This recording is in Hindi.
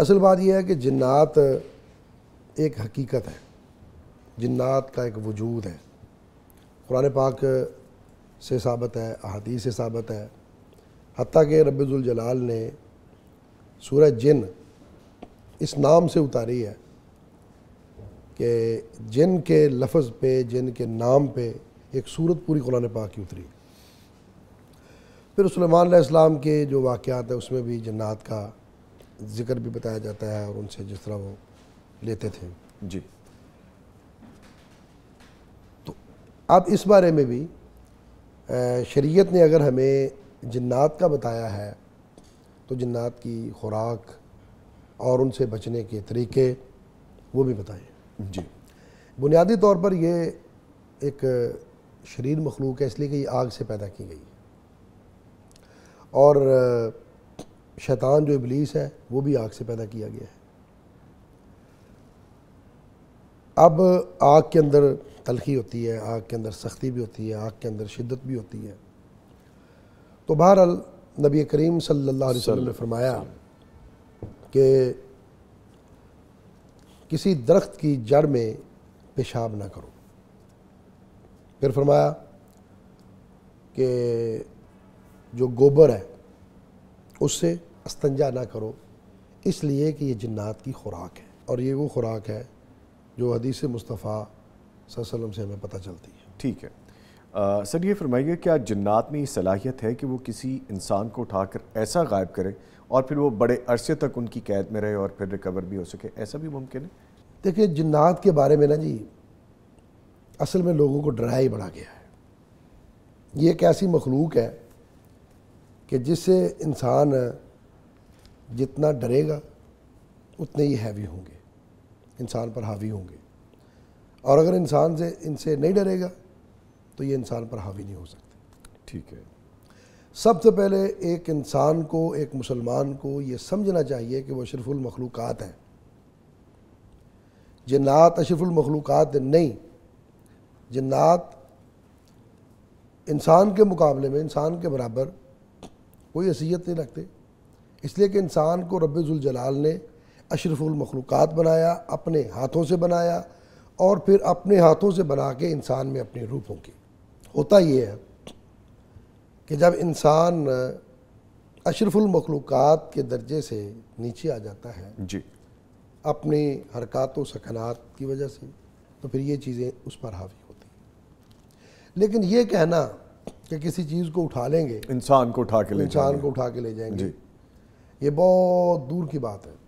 असल बात यह है कि जन्ात एक हकीकत है जन्ात का एक वजूद है कुरान पाक से साबित है अहादीस से साबित है हती के रबाल ने सूरज जिन इस नाम से उतारी है कि जिन के लफ्ज़ पे जिन के नाम पे एक सूरत पूरी कुरान पाक की उतरी फिर सलमान इस्लाम के जो वाक़ है उसमें भी जन्नात का जिक्र भी बताया जाता है और उनसे जिस तरह वो लेते थे जी तो अब इस बारे में भी शरीयत ने अगर हमें जन्नात का बताया है तो जन्ात की खुराक और उनसे बचने के तरीके वो भी बताएं जी बुनियादी तौर पर ये एक शरीर मखलूक है इसलिए कि ये आग से पैदा की गई है और शैतान जो इबलीस है वो भी आग से पैदा किया गया है अब आग के अंदर तलखी होती है आग के अंदर सख्ती भी होती है आग के अंदर शिद्दत भी होती है तो बहरहाल नबी करीम सल्लल्लाहु अलैहि वसल्लम ने फरमाया कि किसी दरख्त की जड़ में पेशाब ना करो फिर फरमाया कि जो गोबर है उससे अस्तंजा ना करो इसलिए कि ये जन्नात की खुराक है और ये वो खुराक है जो हदीस मुस्तफ़ा वसम से हमें पता चलती है ठीक है आ, सर ये फरमाइए क्या जन्नात में ये सलाहियत है कि वो किसी इंसान को उठाकर ऐसा गायब करे और फिर वो बड़े अरसे तक उनकी कैद में रहे और फिर रिकवर भी हो सके ऐसा भी मुमकिन है देखिए जन्नात के बारे में ना जी असल में लोगों को डराया ही बढ़ा गया है ये एक ऐसी मखलूक है कि जिससे इंसान जितना डरेगा उतने ही हैवी होंगे इंसान पर हावी होंगे और अगर इंसान से इनसे नहीं डरेगा तो ये इंसान पर हावी नहीं हो सकते ठीक है सबसे पहले एक इंसान को एक मुसलमान को ये समझना चाहिए कि वह अशरफुल मखलूक़ात हैं जन्ात अशरफुल मखलूक़ात नहीं जिन्नात इंसान के मुकाबले में इंसान के बराबर कोई असीयत नहीं रखते इसलिए कि इंसान को रबाल ने अशरफुलमखलूक़ बनाया अपने हाथों से बनाया और फिर अपने हाथों से बना के इंसान में अपनी रूह फूकी होता ये है कि जब इंसान अशरफुलमखलूक़ात के दर्जे से नीचे आ जाता है जी अपनी हरकत सकनात की वजह से तो फिर ये चीज़ें उस पर हावी होती लेकिन ये कहना कि किसी चीज़ को उठा लेंगे इंसान को उठा के ले इंसान को उठा के ले जाएंगे ये बहुत दूर की बात है